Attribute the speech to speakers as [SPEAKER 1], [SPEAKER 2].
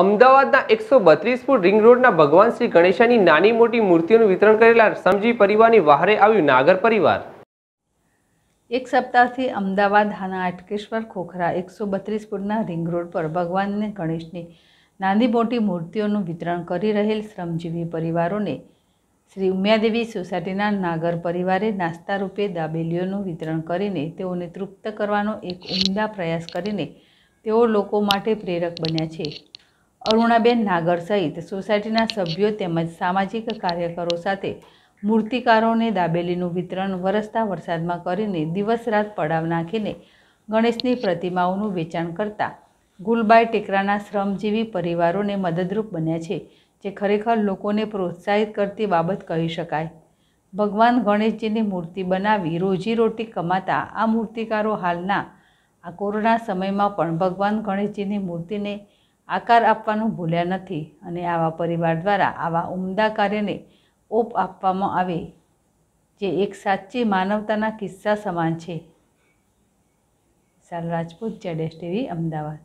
[SPEAKER 1] અમદાવાદના એકસો બત્રીસ ફૂટ રિંગ રોડના ભગવાન શ્રી ગણેશાની નાની મોટી મૂર્તિઓનું વિતરણ કરેલા સમજી પરિવારની વહારે આવ્યું નાગર પરિવાર
[SPEAKER 2] એક સપ્તાહથી અમદાવાદ હાના અટકેશ્વર ખોખરા એકસો બત્રીસ ફૂટના રિંગ રોડ પર ભગવાનને ગણેશની નાની મોટી મૂર્તિઓનું વિતરણ કરી રહેલ શ્રમજીવી પરિવારોને શ્રી ઉમિયાદેવી સોસાયટીના નાગર પરિવારે નાસ્તા રૂપે દાબેલીઓનું વિતરણ કરીને તેઓને તૃપ્ત કરવાનો એક ઉમદા પ્રયાસ કરીને તેઓ લોકો માટે પ્રેરક બન્યા છે અરુણાબેન નાગર સહિત સોસાયટીના સભ્યો તેમજ સામાજિક કાર્યકરો સાથે મૂર્તિકારોને દાબેલીનું વિતરણ વરસતા વરસાદમાં કરીને દિવસ રાત પડાવ નાખીને ગણેશની પ્રતિમાઓનું વેચાણ કરતા ગુલબાઈ ટેકરાના શ્રમજીવી પરિવારોને મદદરૂપ બન્યા છે જે ખરેખર લોકોને પ્રોત્સાહિત કરતી બાબત કહી શકાય ભગવાન ગણેશજીની મૂર્તિ બનાવી રોજીરોટી કમાતા આ મૂર્તિકારો હાલના આ કોરોના સમયમાં પણ ભગવાન ગણેશજીની મૂર્તિને આકાર આપવાનું ભૂલ્યા નથી અને આવા પરિવાર દ્વારા આવા ઉમદા કાર્યને ઓપ આપવામાં આવે જે એક સાચી માનવતાના કિસ્સા સમાન છે સાલ રાજપૂત જડેશ ટીવી અમદાવાદ